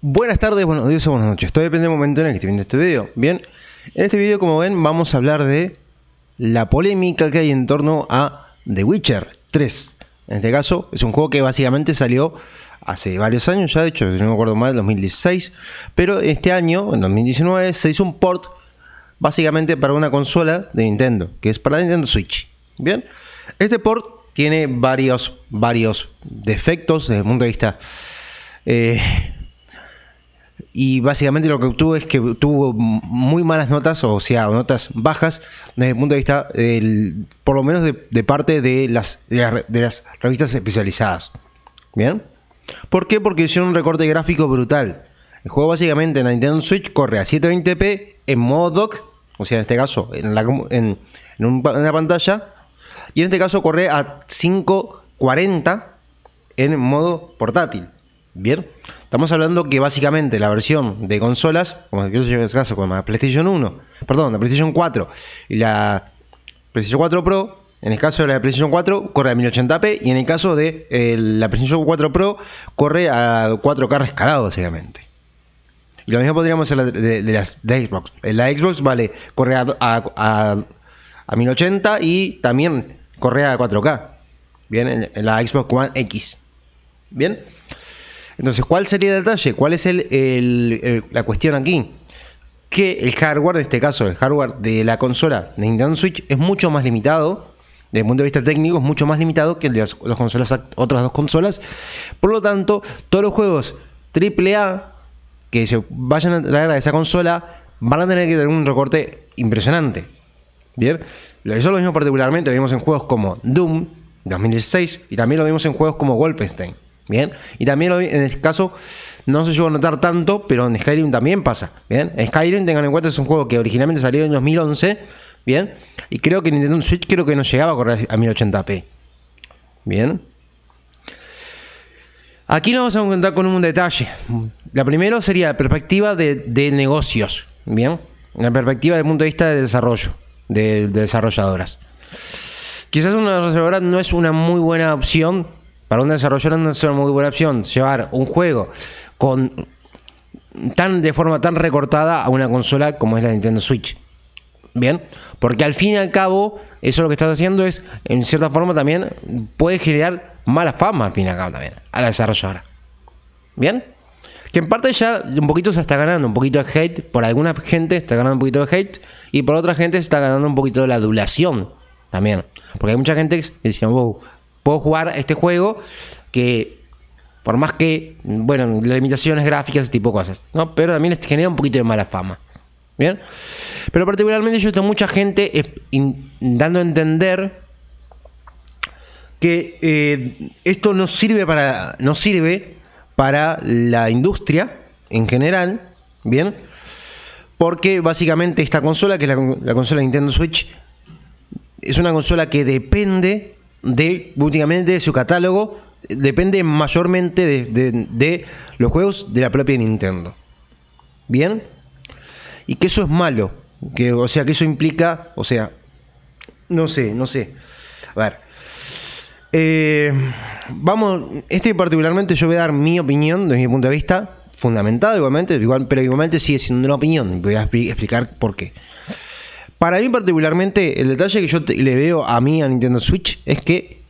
Buenas tardes, buenos días buenas noches. Todo depende del momento en el que esté viendo este video. Bien, en este video, como ven, vamos a hablar de la polémica que hay en torno a The Witcher 3. En este caso, es un juego que básicamente salió hace varios años ya, de hecho, si no me acuerdo mal, 2016. Pero este año, en 2019, se hizo un port básicamente para una consola de Nintendo, que es para Nintendo Switch. Bien, este port tiene varios, varios defectos desde el punto de vista... Eh, y básicamente lo que obtuvo es que tuvo muy malas notas, o sea, notas bajas, desde el punto de vista, del, por lo menos de, parte de las, revistas especializadas. ¿Bien? ¿Por qué? Porque hicieron un recorte gráfico brutal. El juego básicamente en la Nintendo Switch corre a 720p en modo dock, o sea, en este caso, en, la, una pantalla, y en este caso corre a 540 en modo portátil. Bien, estamos hablando que básicamente la versión de consolas, como en este caso, como la PlayStation 1, perdón, la PlayStation 4 y la PlayStation 4 Pro, en el caso de la PlayStation 4 corre a 1080p y en el caso de la PlayStation 4 Pro corre a 4K rescalado básicamente. Y lo mismo podríamos hacer de, de, las de Xbox. La Xbox vale, corre a, a, a, 1080 y también corre a 4K. Bien, en la Xbox One X. Bien. Entonces, ¿cuál sería el detalle? ¿Cuál es el, eh, la cuestión aquí? Que el hardware, en este caso, el hardware de la consola de Nintendo Switch es mucho más limitado. Desde el punto de vista técnico es mucho más limitado que el de las, otras dos consolas. Por lo tanto, todos los juegos AAA que se vayan a traer a esa consola van a tener que tener un recorte impresionante. Bien, eso lo vimos particularmente, lo vimos en juegos como Doom 2016 y también lo vimos en juegos como Wolfenstein. ¿bien? Y también en el este caso, no se llegó a notar tanto, pero en Skyrim también pasa, ¿bien? Skyrim, tengan en cuenta, es un juego que originalmente salió en 2011, ¿bien? Y creo que Nintendo Switch creo que no llegaba a correr a 1080p, ¿bien? Aquí nos vamos a encontrar con un detalle. La primero sería la perspectiva de, negocios, ¿bien? La perspectiva del punto de vista de desarrollo, de desarrolladoras. Quizás una desarrolladora no es una muy buena opción para un desarrollador no es una muy buena opción llevar un juego con tan de forma tan recortada a una consola como es la Nintendo Switch. Bien, porque al fin y al cabo, eso lo que estás haciendo es, en cierta forma también, puede generar mala fama al fin y al cabo también, a la desarrolladora. Bien, que en parte ya un poquito se está ganando un poquito de hate, por alguna gente está ganando un poquito de hate, y por otra gente se está ganando un poquito de la adulación también. Porque hay mucha gente que dice, wow, puedo jugar este juego que por más que, bueno, limitaciones gráficas, y tipo cosas, ¿no? Pero también este genera un poquito de mala fama. ¿Bien? Pero particularmente yo tengo mucha gente eh, dando a entender que eh, esto no sirve para. no sirve para la industria en general. ¿Bien? Porque básicamente esta consola, que es la, la consola Nintendo Switch, es una consola que depende de de su catálogo depende mayormente de, los juegos de la propia Nintendo. ¿Bien? Y que eso es malo. Que, o sea, que eso implica, o sea, no sé, no sé. A ver. Eh, vamos, este particularmente yo voy a dar mi opinión desde mi punto de vista, fundamentado igualmente, igual, pero igualmente sigue siendo una opinión. Voy a explicar por qué. Para mí particularmente, el detalle que yo le veo a mí a Nintendo Switch es que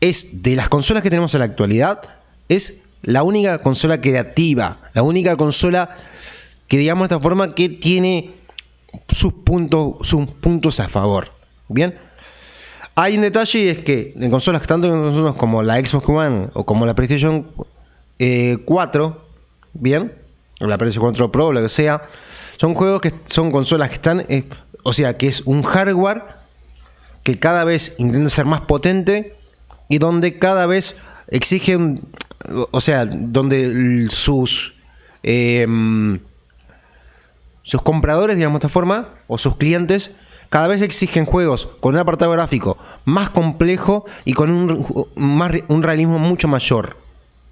es de las consolas que tenemos en la actualidad, es la única consola creativa, la única consola que digamos de esta forma que tiene sus puntos, sus puntos a favor. Bien. Hay un detalle y es que en consolas que tanto en consolas como la Xbox One o como la PlayStation 4, eh, bien, o la PlayStation 4 Pro, lo que sea, son juegos que son consolas que están eh, o sea que es un hardware que cada vez intenta ser más potente y donde cada vez exigen, o sea, donde sus, em, sus compradores, digamos de esta forma, o sus clientes, cada vez exigen juegos con un apartado gráfico más complejo y con un, más, un realismo mucho mayor.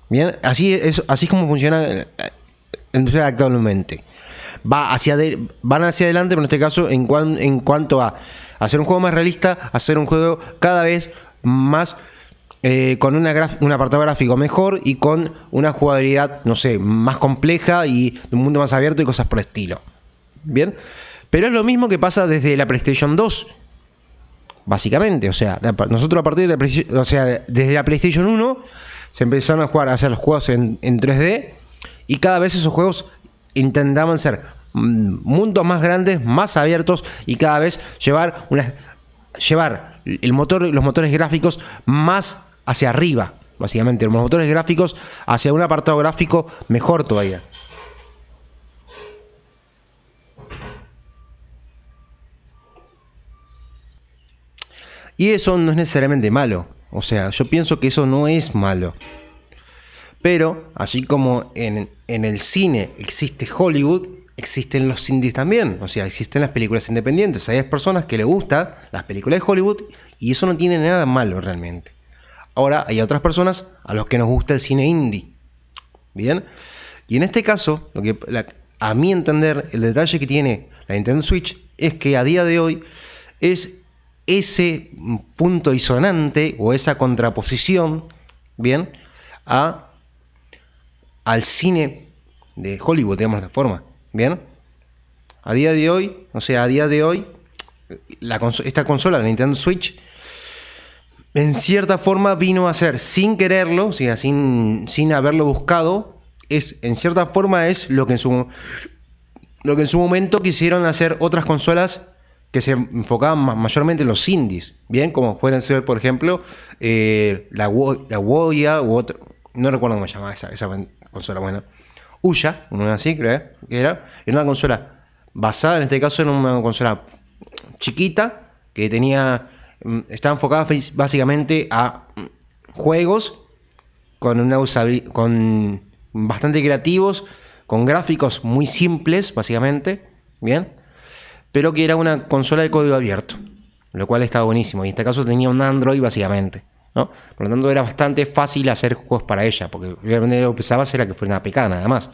Bien, así es, así es como funciona eh, eh, actualmente va hacia van hacia adelante, pero en este caso en, en cuanto a hacer un juego más realista, hacer un juego cada vez más... Eh, con una un apartado gráfico mejor y con una jugabilidad, no sé, más compleja y un mundo más abierto y cosas por el estilo. ¿Bien? Pero es lo mismo que pasa desde la PlayStation 2. Básicamente, o sea, nosotros a partir de la o sea, desde la PlayStation 1 se empezaron a jugar a hacer los juegos en, en 3D y cada vez esos juegos intentaban ser mm, mundos más grandes, más abiertos y cada vez llevar, llevar el motor, los motores gráficos más hacia arriba, básicamente, los motores gráficos hacia un apartado gráfico mejor todavía. Y eso no es necesariamente malo. O sea, yo pienso que eso no es malo. Pero así como en, el cine existe Hollywood, existen los indies también. O sea, existen las películas independientes. Hay personas que le gustan las películas de Hollywood y eso no tiene nada malo realmente. Ahora, hay otras personas a los que nos gusta el cine indie. ¿Bien? Y en este caso, lo que, a mi entender, el detalle que tiene la Nintendo Switch es que a día de hoy es ese punto disonante o esa contraposición, ¿bien? A al cine de Hollywood, digamos de esta forma. ¿Bien? A día de hoy, o sea, a día de hoy, esta consola, la Nintendo Switch, en cierta forma vino a ser, sin quererlo, o sea, sin, haberlo buscado, es, en cierta forma es lo que en su, lo que en su momento quisieron hacer otras consolas que se enfocaban mayormente en los indies, bien, como pueden ser, por ejemplo, eh, la, la u otro, no recuerdo cómo se llamaba esa, esa, consola buena. Uya, una así, creo ¿eh? que era, era una consola basada en este caso en una consola chiquita que tenía mm, estaba enfocada básicamente a mm, juegos con una usabilidad con bastante creativos, con gráficos muy simples básicamente, bien, pero que era una consola de código abierto, lo cual estaba buenísimo y en este caso tenía un Android básicamente. Por lo tanto, era bastante fácil hacer juegos para ella, porque obviamente lo que pensaba era que fuera una pecana nada más.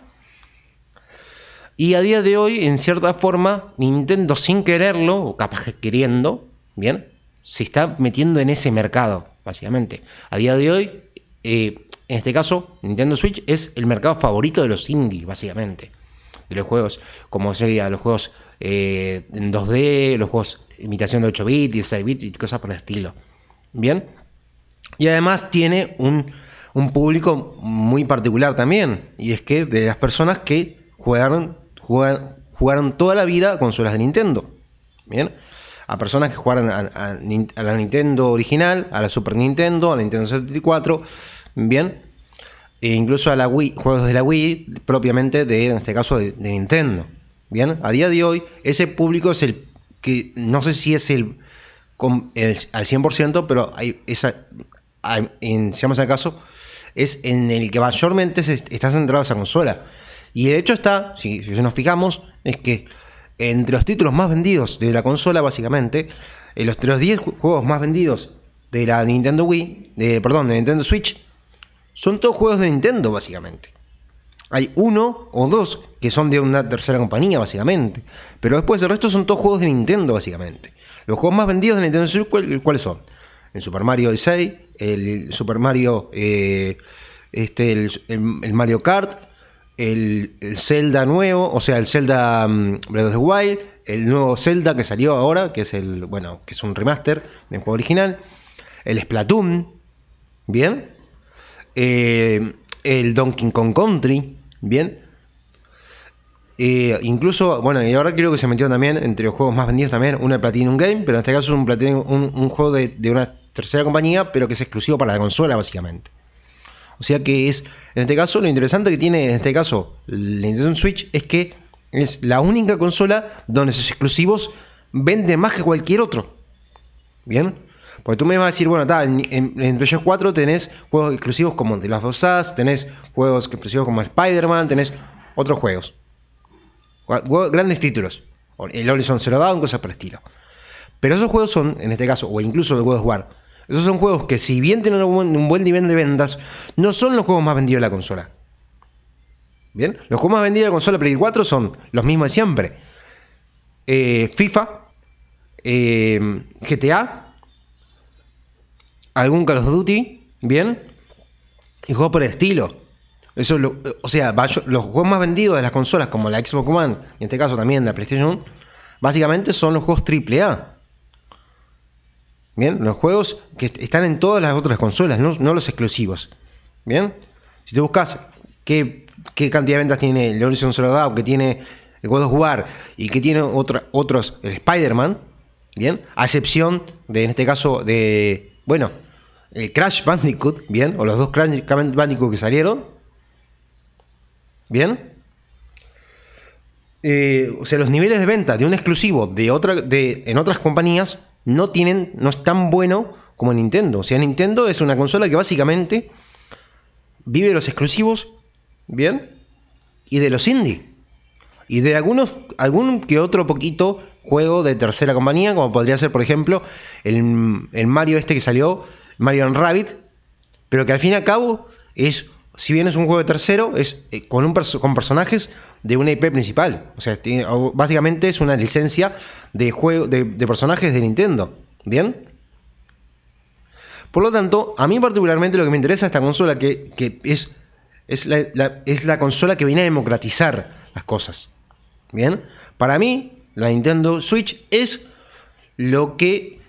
Y a día de hoy, en cierta forma, Nintendo sin quererlo, o capaz que queriendo, ¿bien? Se está metiendo en ese mercado, básicamente. A día de hoy, eh, en este caso, Nintendo Switch es el mercado favorito de los indies, básicamente. De los juegos, como sería los juegos eh, en 2D, los juegos imitación de 8 bits, 16 bits y cosas por el estilo. ¿Bien? Y además tiene un, público muy particular también. Y es que de las personas que jugaron, toda la vida consolas de Nintendo. Bien. A personas que jugaron a, la Nintendo original, a la Super Nintendo, a la Nintendo 74. Bien. E incluso a la Wii, juegos de la Wii, propiamente de, en este caso, de, Nintendo. Bien, a día de hoy, ese público es el que no sé si es el, el al 100%, pero hay esa, si vamos al caso, es en el que mayormente se está centrado esa consola. Y el hecho está, si, nos fijamos, es que entre los títulos más vendidos de la consola, básicamente, en eh, los, 10 juegos más vendidos de la Nintendo Wii, de, perdón, de Nintendo Switch, son todos juegos de Nintendo, básicamente. Hay uno o dos que son de una tercera compañía, básicamente. Pero después el resto son todos juegos de Nintendo, básicamente. Los juegos más vendidos de Nintendo Switch, ¿cuáles son? el Super Mario E6. Eh, este, el Super Mario, este, el, Mario Kart, el, el, Zelda nuevo, o sea, el Zelda mm, Breath of the Wild, el nuevo Zelda que salió ahora, que es el, bueno, que es un remaster del juego original, el Splatoon, bien, eh, el Donkey Kong Country, bien. Eh, incluso, bueno, y ahora creo que se metió también entre los juegos más vendidos también, una Platinum Game, pero en este caso es un, Platinum, un, juego de, una tercera compañía, pero que es exclusivo para la consola, básicamente. O sea que es, en este caso, lo interesante que tiene, en este caso, la Nintendo Switch es que es la única consola donde esos exclusivos venden más que cualquier otro. ¿Bien? Porque tú me vas a decir, bueno, en, en, en, PlayStation 4 tenés juegos exclusivos como The Last of Us, tenés juegos exclusivos como Spider-Man, tenés otros juegos. grandes títulos. El Horizon se lo un cosas por el estilo. Pero esos juegos son, en este caso, o incluso los God of War, esos son juegos que, si bien tienen un buen nivel de ventas, no son los juegos más vendidos de la consola. Bien, los juegos más vendidos de la consola Play 4 son los mismos de siempre: eh, FIFA, eh, GTA, algún Call of Duty, bien, y juegos por el estilo. Eso o sea, los juegos más vendidos de las consolas, como la Xbox One, en este caso también la PlayStation, básicamente son los juegos AAA. Bien, los juegos que están en todas las otras consolas, no, los exclusivos. Bien, si te buscas qué, cantidad de ventas tiene el Horizon Zero Dawn, que tiene el God of War y que tiene otra, otros, el Spider-Man, bien, a excepción de, en este caso, de, bueno, el Crash Bandicoot, bien, o los dos Crash Bandicoot que salieron, bien. Eh, o sea, los niveles de venta de un exclusivo de otra, de, en otras compañías no tienen, no es tan bueno como Nintendo. O sea, Nintendo es una consola que básicamente vive de los exclusivos, ¿bien? Y de los indie. Y de algunos, algún que otro poquito juego de tercera compañía, como podría ser, por ejemplo, el, Mario este que salió, Mario Rabbit, pero que al fin y al cabo es si bien es un juego de tercero, es eh, con, un con personajes de una IP principal. O sea, básicamente es una licencia de, juego, de, personajes de Nintendo. ¿Bien? Por lo tanto, a mí particularmente lo que me interesa esta consola, que, es, es la, es la consola que viene a democratizar las cosas. ¿Bien? Para mí, la Nintendo Switch es lo que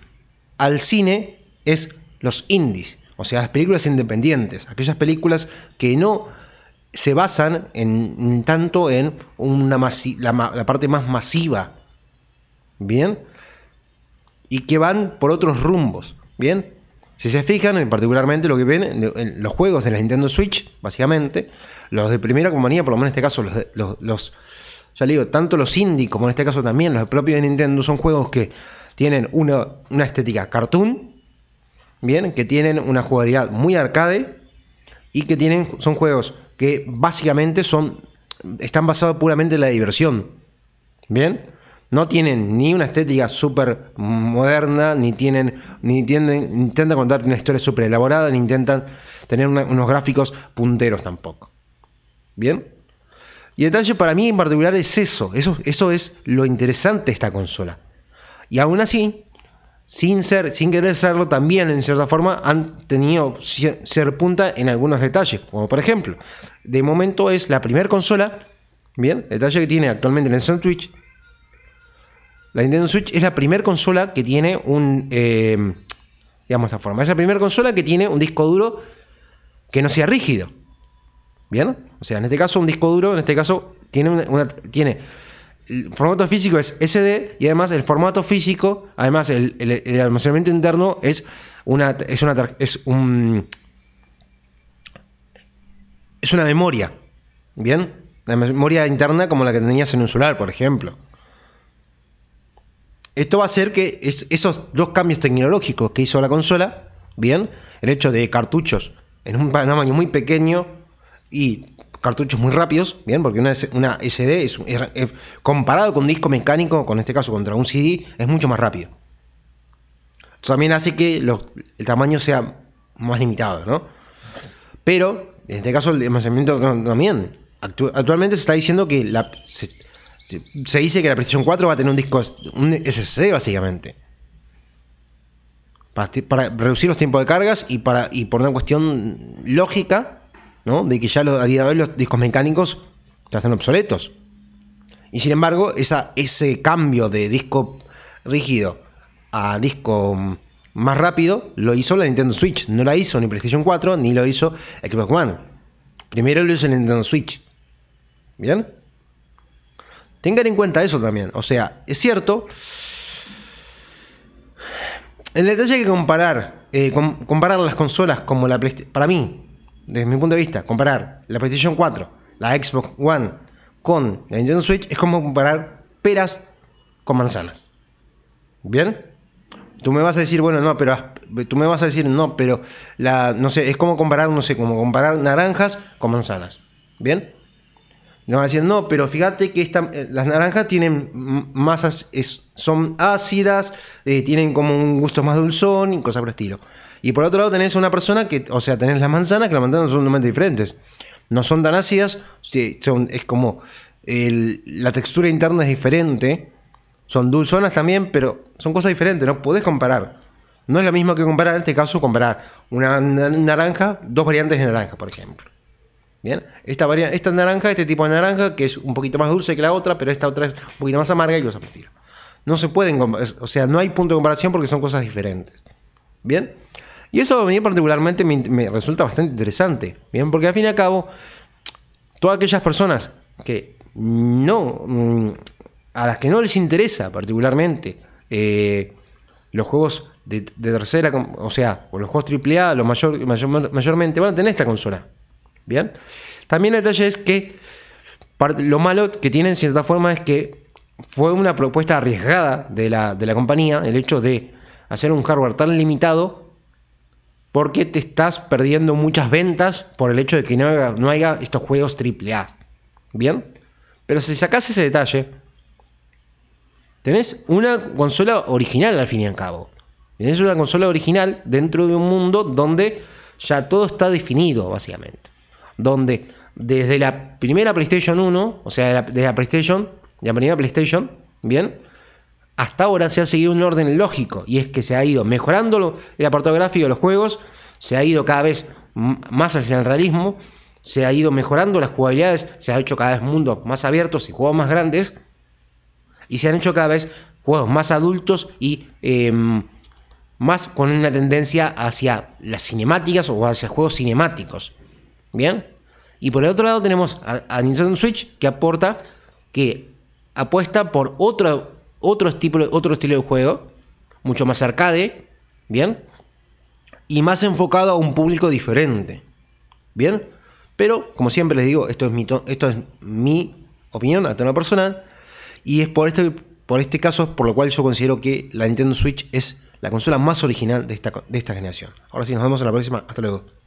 al cine es los indies. O sea, las películas independientes, aquellas películas que no se basan en, tanto en una la, parte más masiva, ¿bien? Y que van por otros rumbos, ¿bien? Si se fijan, particularmente lo que ven en los juegos de la Nintendo Switch, básicamente, los de primera compañía, por lo menos en este caso, los, ya le digo, tanto los indie como en este caso también los propios de Nintendo son juegos que tienen una, una estética cartoon, bien, que tienen una jugabilidad muy arcade y que tienen, son juegos que básicamente son, están basados puramente en la diversión, bien. No tienen ni una estética súper moderna, ni tienen, ni intentan contarte una historia súper elaborada, ni intentan tener unos gráficos punteros tampoco. ¿Bien? Y el detalle para mí en particular es eso. Eso, eso es lo interesante de esta consola. Y aún así, sin ser, sin querer serlo, también en cierta forma han tenido ser punta en algunos detalles. Como por ejemplo, de momento es la primera consola, bien, detalle que tiene actualmente la Nintendo Switch. La Nintendo Switch es la primera consola que tiene un, eh, digamos esta forma, es la primera consola que tiene un disco duro que no sea rígido, bien, o sea, en este caso un disco duro, en este caso tiene una tiene el formato físico es SD y además el formato físico, además el, almacenamiento interno es una es es un es una memoria, ¿bien? La memoria interna como la que tenías en un celular, por ejemplo. Esto va a hacer que esos dos cambios tecnológicos que hizo la consola, ¿bien? El hecho de cartuchos en un tamaño muy pequeño y cartuchos muy rápidos, ¿bien? Porque una, una SD es, comparado con un disco mecánico, con este caso contra un CD, es mucho más rápido. también hace que el tamaño sea más limitado, ¿no? Pero, en este caso, el almacenamiento también. Actualmente se está diciendo que la, se, dice que la PlayStation 4 va a tener un disco, un SSD básicamente. Para, reducir los tiempos de cargas y, para, y por una cuestión lógica, de que ya los, a día de hoy los discos mecánicos ya están obsoletos. Y sin embargo, ese cambio de disco rígido a disco más rápido lo hizo la Nintendo Switch. No la hizo ni PlayStation 4 ni lo hizo Xbox One. Primero lo hizo la Nintendo Switch. ¿Bien? Tengan en cuenta eso también. O sea, es cierto. El detalle hay que comparar, eh, comparar las consolas como la PlayStation. Para mí, desde mi punto de vista, comparar la PlayStation 4, la Xbox One con la Nintendo Switch es como comparar peras con manzanas. ¿Bien? Tú me vas a decir, bueno, no, pero tú me vas a decir, no, pero la no sé, es como comparar, no sé, como comparar naranjas con manzanas. ¿Bien? No vas a decir, no, pero fíjate que eh, las naranjas tienen más, son ácidas, eh, tienen como un gusto más dulzón y cosas por el estilo. Y por otro lado tenés una persona que, o sea, tenés las manzanas que las manzanas son totalmente diferentes. No son tan ácidas, es como la textura interna es diferente, son dulzonas también, pero son cosas diferentes, no podés comparar. No es lo mismo que comparar, en este caso, comparar una naranja, dos variantes de naranja, por ejemplo. Bien, esta, esta naranja, este tipo de naranja, que es un poquito más dulce que la otra, pero esta otra es un poquito más amarga y los No se pueden, o sea, no hay punto de comparación porque son cosas diferentes. Bien. Y eso a mí particularmente me, resulta bastante interesante, ¿bien? Porque al fin y al cabo, todas aquellas personas que no, mm, a las que no les interesa particularmente eh, los juegos de, tercera, o sea, o los juegos AAA, los mayor, mayormente van a tener esta consola. ¿Bien? También el detalle es que lo malo que tienen, en cierta forma, es que fue una propuesta arriesgada de la, de la compañía el hecho de hacer un hardware tan limitado porque te estás perdiendo muchas ventas por el hecho de que no haya, no estos juegos AAA. ¿Bien? Pero si sacás ese detalle, tenés una consola original al fin y al cabo. Tenés una consola original dentro de un mundo donde ya todo está definido, básicamente. Donde desde la primera PlayStation 1, o sea, desde la, PlayStation, de la primera PlayStation, ¿bien? hasta ahora se ha seguido un orden lógico y es que se ha ido mejorando la portografía de los juegos, se ha ido cada vez más hacia el realismo, se ha ido mejorando las jugabilidades, se han hecho cada vez mundos más abiertos y juegos más grandes y se han hecho cada vez juegos más adultos y em, más con una tendencia hacia las cinemáticas o hacia juegos cinemáticos. ¿Bien? Y por el otro lado tenemos a, Nintendo Switch que aporta, que apuesta por otro otro estilo, de juego, mucho más arcade, ¿bien? Y más enfocado a un público diferente, ¿bien? Pero, como siempre les digo, esto es mi, esto es mi opinión a tono personal, y es por este, por este caso por lo cual yo considero que la Nintendo Switch es la consola más original de esta, de esta generación. Ahora sí, nos vemos en la próxima. Hasta luego.